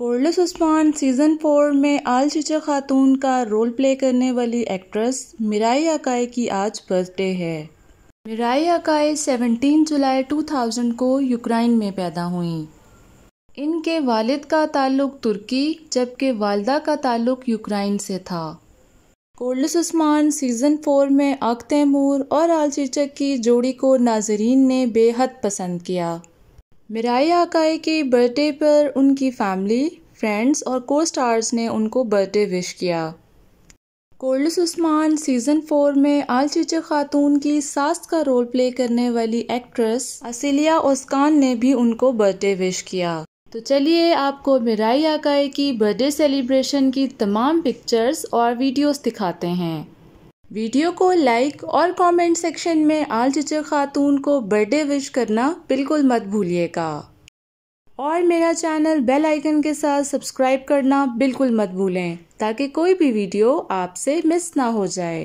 corals Usman season four में आल शीचा खातून का रोल प्ले करने वाली एक्ट्रेस मिराई अकाई की आज बर्थडे है मिराई अकाई 17 जुलाई 2000 को यूक्रेन में पैदा हुई इनके वालिद का ताल्लुक तुर्की जबकि वालदा का ताल्लुक यूक्रेन से था कोल्डस उस्मान सीज़न फोर में आक तैमूर और आल चीचक की जोड़ी को नाजरीन ने बेहद पसंद किया मिराई आकाई के बर्थडे पर उनकी फैमिली फ्रेंड्स और को स्टार्स ने उनको बर्थडे विश किया कोल्डस उस्मान सीज़न फोर में आल चीचे खातून की सास का रोल प्ले करने वाली एक्ट्रेस असिलिया ओस्कान ने भी उनको बर्थडे विश किया तो चलिए आपको मिराई आकाई की बर्थडे सेलिब्रेशन की तमाम पिक्चर्स और वीडियोस दिखाते हैं वीडियो को लाइक और कमेंट सेक्शन में आल चिचे खातून को बर्थडे विश करना बिल्कुल मत भूलिएगा और मेरा चैनल बेल आइकन के साथ सब्सक्राइब करना बिल्कुल मत भूलें ताकि कोई भी वीडियो आपसे मिस ना हो जाए